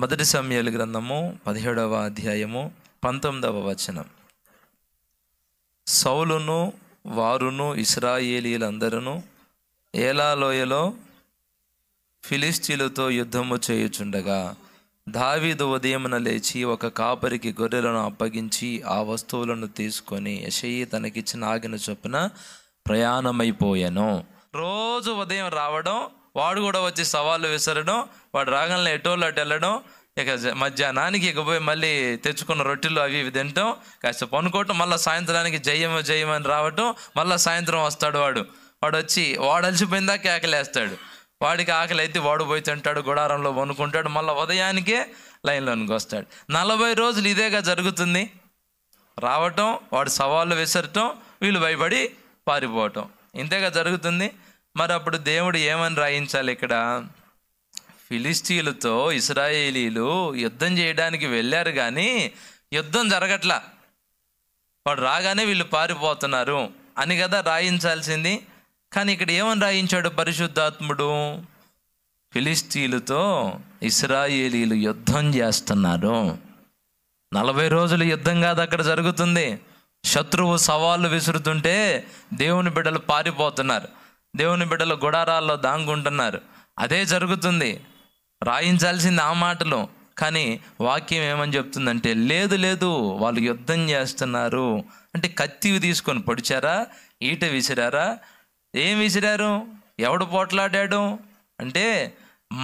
మొదటి సమయాల గ్రంథము పదిహేడవ అధ్యాయము పంతొమ్మిదవ వచనం సౌలును వారును ఇస్రాయేలీలందరూ ఏలాలోయలో ఫిలిస్తీన్లతో యుద్ధము చేయుచుండగా దావీదు ఉదయమున లేచి ఒక కాపరికి గొర్రెలను అప్పగించి ఆ వస్తువులను తీసుకొని యషయి తనకిచ్చిన ఆగిన చొప్పున ప్రయాణమైపోయాను రోజు ఉదయం రావడం వాడు కూడా వచ్చి సవాళ్ళు విసరడం వాడు రాగంలో ఎటోళ్ళు అటు వెళ్ళడం ఇక మధ్యాహ్నానికి ఇకపోయి మళ్ళీ తెచ్చుకున్న రొట్టెలు అవి ఇవి తింటాం కాస్త పనుకోవటం మళ్ళీ సాయంత్రానికి జయం జయం అని రావటం మళ్ళీ సాయంత్రం వస్తాడు వాడు వాడు వచ్చి వాడు అలసిపోయిందాక ఆకలేస్తాడు వాడికి ఆకలి అయితే వాడు పోయి తింటాడు గుడారంలో వనుకుంటాడు మళ్ళీ ఉదయానికే లైన్లోనికి వస్తాడు నలభై రోజులు ఇదేగా జరుగుతుంది రావటం వాడు సవాళ్ళు విసరటం వీళ్ళు భయపడి పారిపోవటం ఇంతేగా జరుగుతుంది మరి అప్పుడు దేవుడు ఏమని రాయించాలి ఇక్కడ ఫిలిస్తీన్లతో ఇస్రాయేలీలు యుద్ధం చేయడానికి వెళ్ళారు కానీ యుద్ధం జరగట్లా వాడు రాగానే వీళ్ళు పారిపోతున్నారు అని కదా రాయించాల్సింది కానీ ఇక్కడ ఏమని రాయించాడు పరిశుద్ధాత్ముడు ఫిలిస్తీన్లతో ఇస్రాయేలీలు యుద్ధం చేస్తున్నారు నలభై రోజులు యుద్ధం కాదు అక్కడ జరుగుతుంది శత్రువు సవాళ్ళు విసురుతుంటే దేవుని బిడ్డలు పారిపోతున్నారు దేవుని బిడ్డలు గుడారాల్లో దాంగుంటున్నారు అదే జరుగుతుంది రాయించాల్సింది ఆ మాటలు కానీ వాక్యం ఏమని చెప్తుందంటే లేదు లేదు వాళ్ళు యుద్ధం చేస్తున్నారు అంటే కత్తి తీసుకొని పొడిచారా ఈట విసిరారా ఏం విసిరారు ఎవడు పోట్లాడాడు అంటే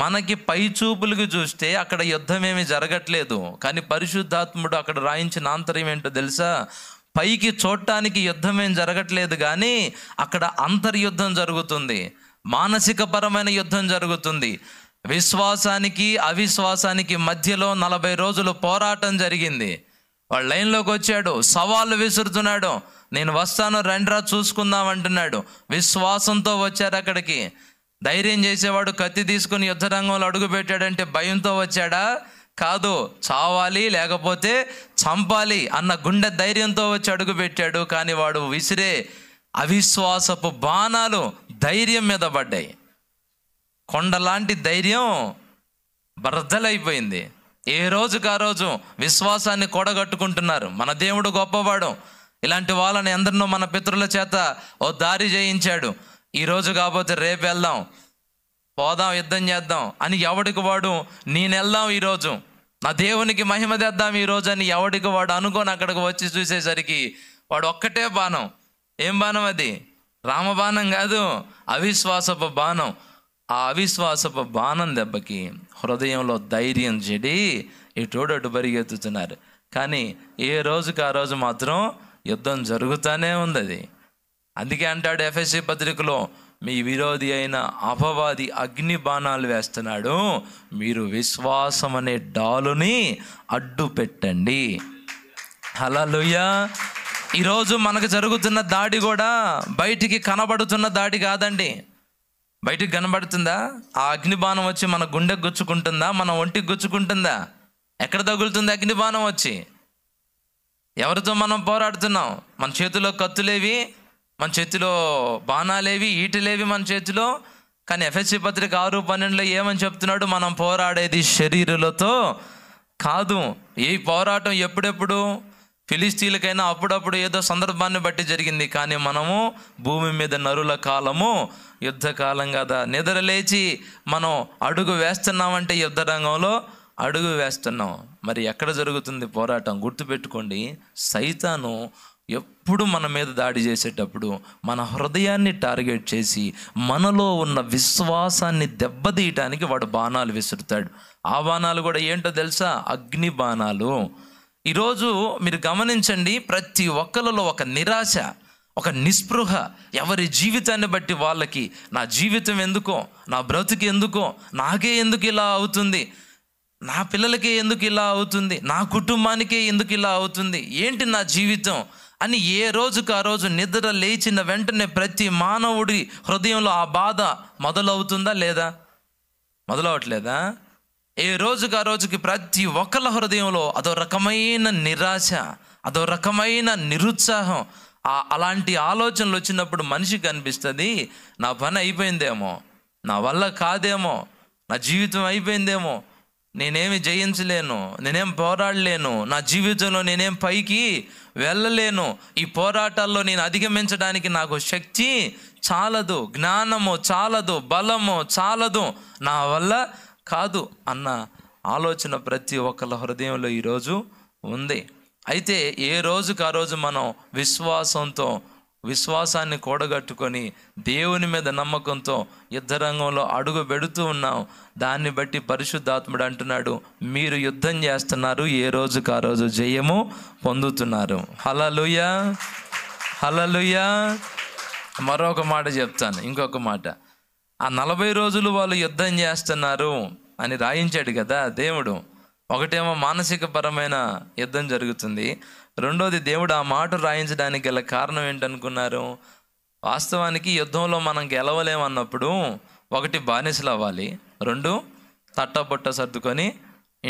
మనకి పై చూపులకు చూస్తే అక్కడ యుద్ధమేమి జరగట్లేదు కానీ పరిశుద్ధాత్ముడు అక్కడ రాయించిన ఆంతర్యం ఏంటో తెలుసా పైకి చూడటానికి యుద్ధం ఏం జరగట్లేదు కానీ అక్కడ అంతర్యుద్ధం జరుగుతుంది మానసికపరమైన యుద్ధం జరుగుతుంది విశ్వాసానికి అవిశ్వాసానికి మధ్యలో నలభై రోజులు పోరాటం జరిగింది వాడు లైన్లోకి వచ్చాడు సవాళ్ళు విసురుతున్నాడు నేను వస్తాను రండ్రా చూసుకుందాం అంటున్నాడు విశ్వాసంతో వచ్చారు అక్కడికి ధైర్యం చేసేవాడు కత్తి తీసుకుని యుద్ధరంగంలో అడుగుపెట్టాడంటే భయంతో వచ్చాడా కాదు చావాలి లేకపోతే చంపాలి అన్న గుండె ధైర్యంతో వచ్చి అడుగుపెట్టాడు కానీ వాడు విసిరే అవిశ్వాసపు బాణాలు ధైర్యం మీద పడ్డాయి కొండలాంటి ధైర్యం బర్దలైపోయింది ఏ రోజుకు ఆ రోజు విశ్వాసాన్ని కూడగట్టుకుంటున్నారు మన దేవుడు గొప్పవాడు ఇలాంటి వాళ్ళని ఎందరినో మన పితృల చేత ఓ దారి చేయించాడు ఈరోజు కాకపోతే రేపు వెళ్దాం పోదాం యుద్ధం చేద్దాం అని ఎవడికి వాడు నేను వెళ్దాం ఈరోజు నా దేవునికి మహిమ తెద్దాం ఈరోజు అని ఎవడికి వాడు అనుకోని అక్కడికి వచ్చి చూసేసరికి వాడు ఒక్కటే బాణం ఏం బాణం అది రామబాణం కాదు అవిశ్వాసపు బాణం ఆ అవిశ్వాసపు బాణం దెబ్బకి హృదయంలో ధైర్యం చెడి ఇటోడటు పరిగెత్తుతున్నారు కానీ ఏ రోజుకి ఆ రోజు మాత్రం యుద్ధం జరుగుతూనే ఉంది అది అందుకే అంటాడు ఎఫ్ఎస్సి పత్రికలో మీ విరోధి అయిన అపవాది అగ్ని బాణాలు వేస్తున్నాడు మీరు విశ్వాసం అనే డాలుని అడ్డు పెట్టండి అలా ఈరోజు మనకు జరుగుతున్న దాడి కూడా బయటికి కనబడుతున్న దాడి కాదండి బయటికి కనబడుతుందా ఆ అగ్నిబాణం వచ్చి మన గుండెకు గుచ్చుకుంటుందా మన ఒంటికి గుచ్చుకుంటుందా ఎక్కడ తగులుతుంది అగ్నిబాణం వచ్చి ఎవరితో మనం పోరాడుతున్నాం మన చేతిలో కత్తులేవి మన చేతిలో బాణాలేవి ఈటలేవి మన చేతిలో కానీ ఎఫ్ఎస్సి పత్రిక ఆరు పన్నెండులో ఏమని చెప్తున్నాడు మనం పోరాడేది శరీరులతో కాదు ఈ పోరాటం ఎప్పుడెప్పుడు ఫిలిస్తీన్లకైనా అప్పుడప్పుడు ఏదో సందర్భాన్ని బట్టి జరిగింది కానీ మనము భూమి మీద నరుల కాలము యుద్ధకాలం కదా నిద్రలేచి మనం అడుగు వేస్తున్నామంటే యుద్ధ రంగంలో అడుగు వేస్తున్నాం మరి ఎక్కడ జరుగుతుంది పోరాటం గుర్తుపెట్టుకోండి సైతాను ఎప్పుడు మన మీద దాడి చేసేటప్పుడు మన హృదయాన్ని టార్గెట్ చేసి మనలో ఉన్న విశ్వాసాన్ని దెబ్బతీయటానికి వాడు బాణాలు విసురుతాడు ఆ బాణాలు కూడా ఏంటో తెలుసా అగ్ని బాణాలు ఈరోజు మీరు గమనించండి ప్రతి ఒక్కరిలో ఒక నిరాశ ఒక నిస్పృహ ఎవరి జీవితాన్ని బట్టి వాళ్ళకి నా జీవితం ఎందుకో నా బ్రతుకు ఎందుకో నాకే ఎందుకు ఇలా అవుతుంది నా పిల్లలకే ఎందుకు ఇలా అవుతుంది నా కుటుంబానికే ఎందుకు ఇలా అవుతుంది ఏంటి నా జీవితం అని ఏ రోజుకు ఆ రోజు నిద్ర లేచిన వెంటనే ప్రతి మానవుడి హృదయంలో ఆ బాధ మొదలవుతుందా లేదా మొదలవట్లేదా ఏ రోజుకు ఆ రోజుకి ప్రతి ఒక్కళ్ళ హృదయంలో అదో రకమైన నిరాశ అదో రకమైన నిరుత్సాహం అలాంటి ఆలోచనలు వచ్చినప్పుడు మనిషికి అనిపిస్తుంది నా పని అయిపోయిందేమో నా వల్ల కాదేమో నా జీవితం అయిపోయిందేమో నేనేమి జయించలేను నేనేం పోరాడలేను నా జీవితంలో నేనేం పైకి వెళ్ళలేను ఈ పోరాటాల్లో నేను అధిగమించడానికి నాకు శక్తి చాలదు జ్ఞానము చాలదు బలము చాలదు నా వల్ల కాదు అన్న ఆలోచన ప్రతి ఒక్కళ్ళ హృదయంలో ఈరోజు ఉంది అయితే ఏ రోజుకు ఆ రోజు మనం విశ్వాసంతో విశ్వాసాన్ని కూడగట్టుకొని దేవుని మీద నమ్మకంతో యుద్ధ రంగంలో అడుగు పెడుతూ ఉన్నాం దాన్ని బట్టి పరిశుద్ధాత్ముడు అంటున్నాడు మీరు యుద్ధం చేస్తున్నారు ఏ రోజుకు ఆ రోజు జయము పొందుతున్నారు హలలుయా హలలుయా మరొక మాట చెప్తాను ఇంకొక మాట ఆ నలభై రోజులు వాళ్ళు యుద్ధం చేస్తున్నారు అని రాయించాడు కదా దేవుడు ఒకటేమో మానసిక పరమైన యుద్ధం జరుగుతుంది రెండోది దేవుడు ఆ మాట రాయించడానికి గల కారణం ఏంటనుకున్నారు వాస్తవానికి యుద్ధంలో మనం గెలవలేమన్నప్పుడు ఒకటి బానిసలు అవ్వాలి రెండు తట్టబొట్ట సర్దుకొని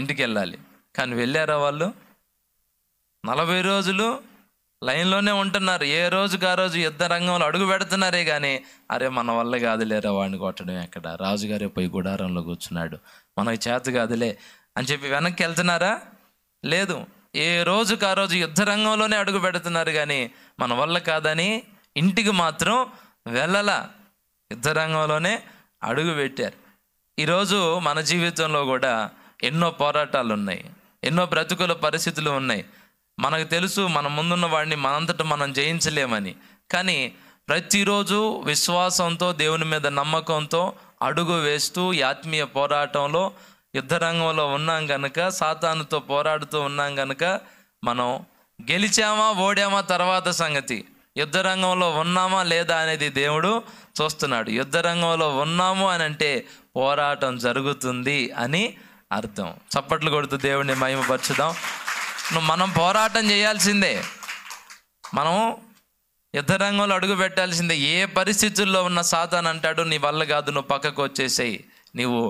ఇంటికి వెళ్ళాలి కానీ వెళ్ళారా వాళ్ళు నలభై రోజులు లైన్లోనే ఉంటున్నారు ఏ రోజుకు ఆ రోజు యుద్ధ రంగంలో అడుగు పెడుతున్నారే కానీ అరే మన వల్ల కాదులేరా వాడిని కొట్టడం ఎక్కడ రాజుగారే పోయి గుడారంలో కూర్చున్నాడు మనకి చేత కాదులే అని చెప్పి వెనక్కి వెళ్తున్నారా లేదు ఏ రోజుకు ఆ రోజు యుద్ధ రంగంలోనే అడుగు పెడుతున్నారు కానీ మన వల్ల కాదని ఇంటికి మాత్రం వెళ్ళల యుద్ధ రంగంలోనే అడుగు పెట్టారు ఈరోజు మన జీవితంలో కూడా ఎన్నో పోరాటాలు ఉన్నాయి ఎన్నో ప్రతికూల పరిస్థితులు ఉన్నాయి మనకు తెలుసు మన ముందున్న వాడిని మనంతటా మనం జయించలేమని కానీ ప్రతిరోజు విశ్వాసంతో దేవుని మీద నమ్మకంతో అడుగు వేస్తూ ఆత్మీయ పోరాటంలో యుద్ధరంగంలో ఉన్నాం కనుక సాతానుతో పోరాడుతూ ఉన్నాం కనుక మనం గెలిచామా ఓడామా తర్వాత సంగతి యుద్ధరంగంలో ఉన్నామా లేదా అనేది దేవుడు చూస్తున్నాడు యుద్ధరంగంలో ఉన్నాము అని అంటే పోరాటం జరుగుతుంది అని అర్థం చప్పట్లు కొడుతూ దేవుడిని మహిమపరచుదాం మనం పోరాటం చేయాల్సిందే మనం యుద్ధరంగంలో అడుగు పెట్టాల్సిందే ఏ పరిస్థితుల్లో ఉన్న సాతాన్ అంటాడు నీ వల్ల కాదు నువ్వు పక్కకు వచ్చేసేయి నీవు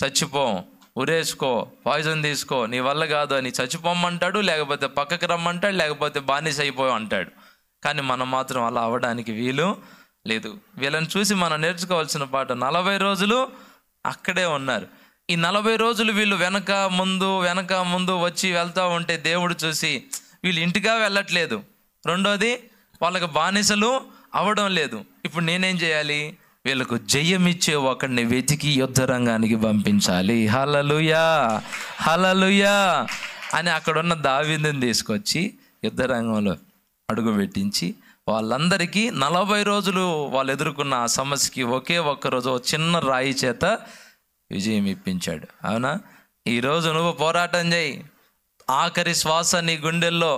చచ్చిపోవు ఉరేసుకో పాయిజన్ తీసుకో నీ వల్ల కాదు అని చచ్చిపోమ్మంటాడు లేకపోతే పక్కకి రమ్మంటాడు లేకపోతే బానిస అయిపోయి అంటాడు కానీ మనం మాత్రం అలా అవ్వడానికి వీలు లేదు వీళ్ళని చూసి మనం నేర్చుకోవాల్సిన పాట నలభై రోజులు అక్కడే ఉన్నారు ఈ నలభై రోజులు వీళ్ళు వెనక ముందు వెనక ముందు వచ్చి వెళ్తూ ఉంటే దేవుడు చూసి వీళ్ళు ఇంటిగా వెళ్ళట్లేదు రెండోది వాళ్ళకి బానిసలు అవ్వడం లేదు ఇప్పుడు నేనేం చేయాలి వీళ్ళకు జయమిచ్చే ఒకడిని వెతికి యుద్ధ రంగానికి పంపించాలి హలలుయా హలలుయా అని అక్కడున్న దావిందని తీసుకొచ్చి యుద్ధ రంగంలో అడుగు పెట్టించి వాళ్ళందరికీ నలభై రోజులు వాళ్ళు ఎదుర్కొన్న ఆ సమస్యకి ఒకే ఒక్క రోజు చిన్న రాయి చేత విజయం ఇప్పించాడు అవునా ఈరోజు నువ్వు పోరాటం చేయి ఆఖరి శ్వాస నీ గుండెల్లో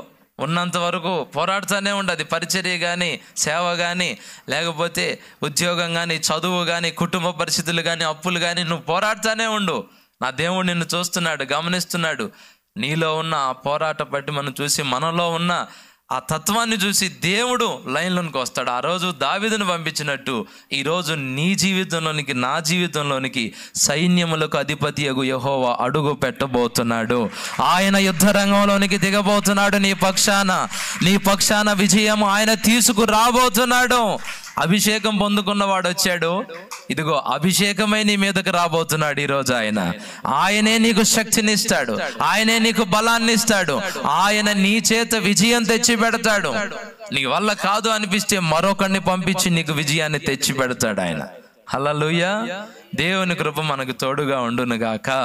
ఉన్నంత వరకు పోరాడుతూనే ఉండదు పరిచర్య కానీ సేవ కానీ లేకపోతే ఉద్యోగం కానీ చదువు కానీ కుటుంబ పరిస్థితులు కానీ అప్పులు కానీ నువ్వు పోరాడుతూనే ఉండు నా దేవుడు నిన్ను చూస్తున్నాడు గమనిస్తున్నాడు నీలో ఉన్న ఆ పోరాట బట్టి మనం చూసి మనలో ఉన్న ఆ తత్వాన్ని చూసి దేవుడు లైన్లోనికి వస్తాడు ఆ రోజు దావిదను పంపించినట్టు ఈరోజు నీ జీవితంలోనికి నా జీవితంలోనికి సైన్యములకు అధిపతి అగు యహోవా అడుగు పెట్టబోతున్నాడు ఆయన యుద్ధ రంగంలోనికి దిగబోతున్నాడు నీ పక్షాన నీ పక్షాన విజయం ఆయన తీసుకురాబోతున్నాడు అభిషేకం పొందుకున్న వాడు వచ్చాడు ఇదిగో అభిషేకమై నీ మీదకు రాబోతున్నాడు ఈరోజు ఆయన ఆయనే నీకు శక్తిని ఇస్తాడు ఆయనే నీకు బలాన్ని ఇస్తాడు ఆయన నీ చేత విజయం తెచ్చి పెడతాడు నీ వల్ల కాదు అనిపిస్తే మరొకరిని పంపించి నీకు విజయాన్ని తెచ్చి పెడతాడు ఆయన లూయ దేవుని కృప మనకు తోడుగా ఉండును గాక